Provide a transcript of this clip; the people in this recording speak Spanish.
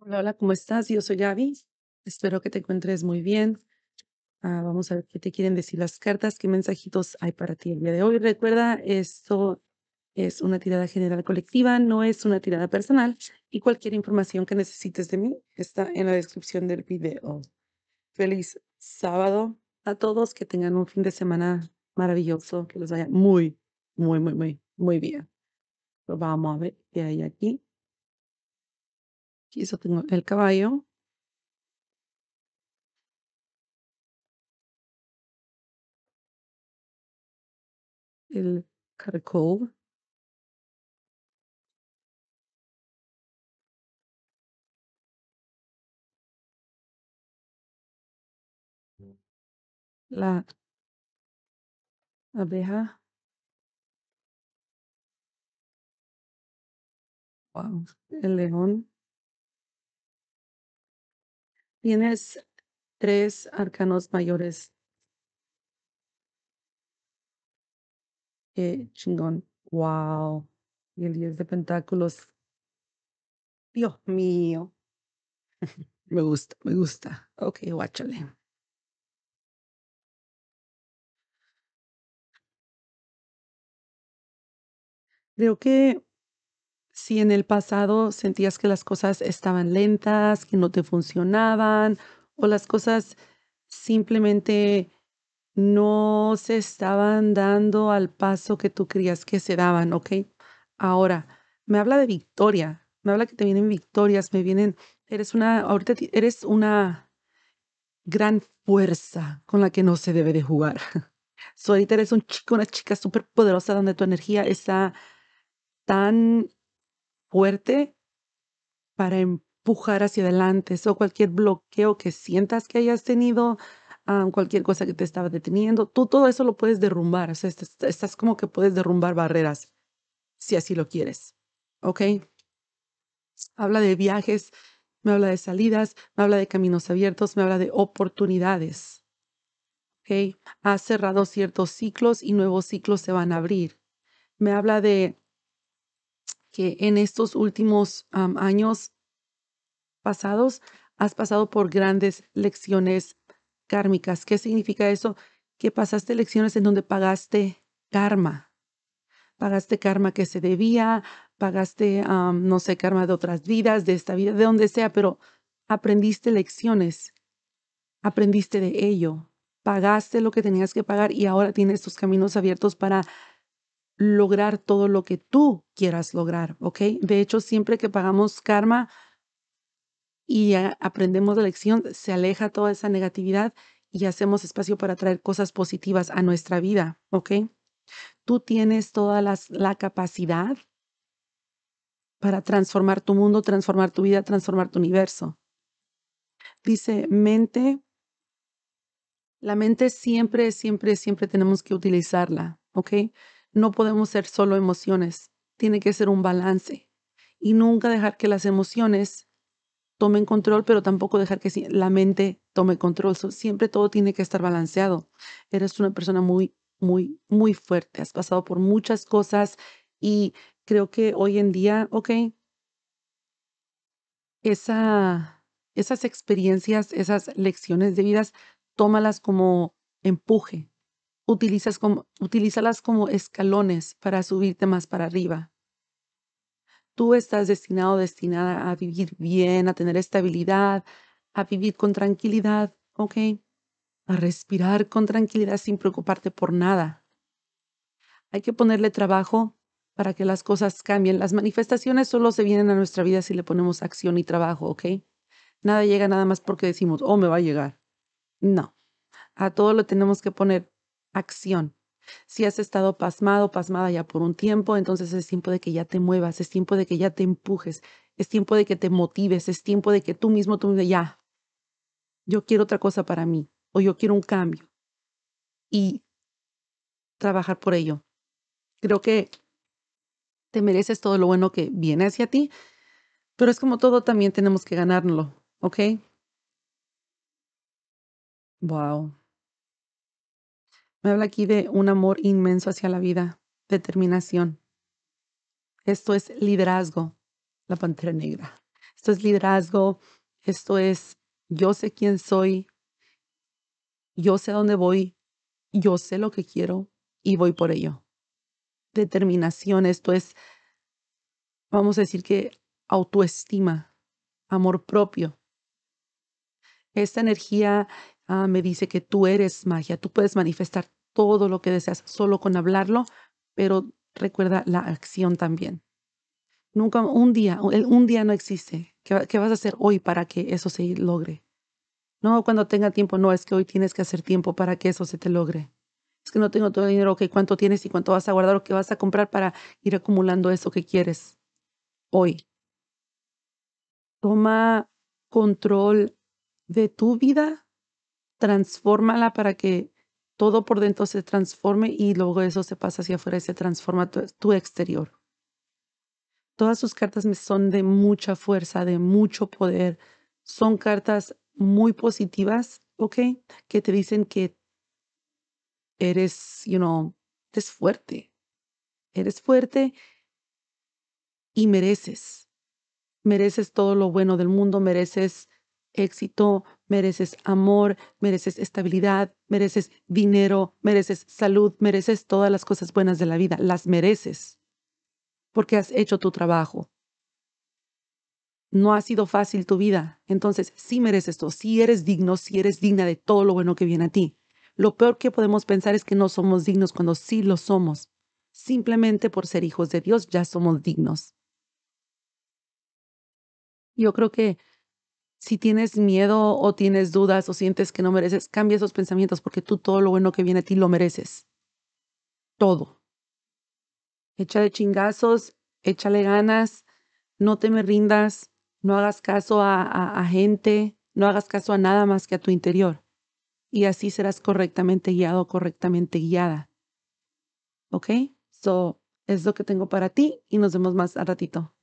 Hola, hola, ¿cómo estás? Yo soy yavi Espero que te encuentres muy bien. Ah, vamos a ver qué te quieren decir las cartas, qué mensajitos hay para ti el día de hoy. Recuerda, esto es una tirada general colectiva, no es una tirada personal y cualquier información que necesites de mí está en la descripción del video. Feliz sábado a todos, que tengan un fin de semana maravilloso, que los vaya muy, muy, muy, muy, muy bien. vamos a ver qué hay aquí. Aquí eso tengo el caballo. El caracol. Mm. La abeja. Wow. El león. Tienes tres arcanos mayores. Qué chingón. Wow. Y el diez de pentáculos. Dios mío. me gusta, me gusta. Ok, guáchale. Creo que si en el pasado sentías que las cosas estaban lentas, que no te funcionaban o las cosas simplemente no se estaban dando al paso que tú creías que se daban, ¿ok? Ahora, me habla de victoria, me habla que te vienen victorias, me vienen, eres una, ahorita eres una gran fuerza con la que no se debe de jugar. So, ahorita eres un chico, una chica súper poderosa donde tu energía está tan fuerte para empujar hacia adelante. O cualquier bloqueo que sientas que hayas tenido, ah, cualquier cosa que te estaba deteniendo, tú todo eso lo puedes derrumbar. O estás, como que puedes derrumbar barreras si así lo quieres. ¿Ok? Habla de viajes, me habla de salidas, me habla de caminos abiertos, me habla de oportunidades. ¿Ok? Ha cerrado ciertos ciclos y nuevos ciclos se van a abrir. Me habla de que en estos últimos años pasados has pasado por grandes lecciones kármicas. ¿Qué significa eso? Que pasaste lecciones en donde pagaste karma. Pagaste karma que se debía, pagaste, no sé, karma de otras vidas, de esta vida, de donde sea, pero aprendiste lecciones, aprendiste de ello, pagaste lo que tenías que pagar y ahora tienes tus caminos abiertos para lograr todo lo que tú quieras lograr, ¿ok? De hecho, siempre que pagamos karma y aprendemos la lección, se aleja toda esa negatividad y hacemos espacio para traer cosas positivas a nuestra vida, ¿ok? Tú tienes toda la capacidad para transformar tu mundo, transformar tu vida, transformar tu universo. Dice, mente, la mente siempre, siempre, siempre tenemos que utilizarla, ¿ok? No podemos ser solo emociones, tiene que ser un balance y nunca dejar que las emociones tomen control, pero tampoco dejar que la mente tome control. siempre todo tiene que estar balanceado. Eres una persona muy, muy, muy fuerte. Has pasado por muchas cosas y creo que hoy en día, ok, esa, esas experiencias, esas lecciones de vidas, tómalas como empuje, utilizas como, utilízalas como escalones para subirte más para arriba. Tú estás destinado, destinada a vivir bien, a tener estabilidad, a vivir con tranquilidad, ¿ok? A respirar con tranquilidad sin preocuparte por nada. Hay que ponerle trabajo para que las cosas cambien. Las manifestaciones solo se vienen a nuestra vida si le ponemos acción y trabajo, ¿ok? Nada llega nada más porque decimos, oh, me va a llegar. No, a todo lo tenemos que poner acción. Si has estado pasmado, pasmada ya por un tiempo, entonces es tiempo de que ya te muevas, es tiempo de que ya te empujes, es tiempo de que te motives, es tiempo de que tú mismo, tú digas ya, yo quiero otra cosa para mí o yo quiero un cambio y trabajar por ello. Creo que te mereces todo lo bueno que viene hacia ti, pero es como todo, también tenemos que ganarlo, ¿ok? Wow. Me habla aquí de un amor inmenso hacia la vida, determinación. Esto es liderazgo, la pantera negra. Esto es liderazgo, esto es yo sé quién soy, yo sé dónde voy, yo sé lo que quiero y voy por ello. Determinación, esto es, vamos a decir que autoestima, amor propio. Esta energía ah, me dice que tú eres magia, tú puedes manifestar todo lo que deseas solo con hablarlo, pero recuerda la acción también. Nunca un día, un día no existe. ¿Qué, vas a hacer hoy para que eso se logre? No, cuando tenga tiempo, no, es que hoy tienes que hacer tiempo para que eso se te logre. Es que no tengo todo el dinero, ok, ¿cuánto tienes y cuánto vas a guardar o qué vas a comprar para ir acumulando eso que quieres hoy? Toma control de tu vida transfórmala para que todo por dentro se transforme y luego eso se pasa hacia afuera y se transforma tu, exterior. Todas sus cartas son de mucha fuerza, de mucho poder. Son cartas muy positivas, ¿ok? Que te dicen que eres, you know, eres fuerte. Eres fuerte y mereces. Mereces todo lo bueno del mundo, mereces éxito, mereces amor, mereces estabilidad, mereces dinero, mereces salud, mereces todas las cosas buenas de la vida, las mereces porque has hecho tu trabajo. No ha sido fácil tu vida, entonces sí mereces esto, sí eres digno, sí eres digna de todo lo bueno que viene a ti. Lo peor que podemos pensar es que no somos dignos cuando sí lo somos. Simplemente por ser hijos de Dios ya somos dignos. Yo creo que si tienes miedo o tienes dudas o sientes que no mereces, cambia esos pensamientos porque tú todo lo bueno que viene a ti lo mereces. Todo. Échale chingazos, échale ganas, no te me rindas, no hagas caso a, a, gente, no hagas caso a nada más que a tu interior. Y así serás correctamente guiado, correctamente guiada. ¿Ok? So, es lo que tengo para ti y nos vemos más al ratito.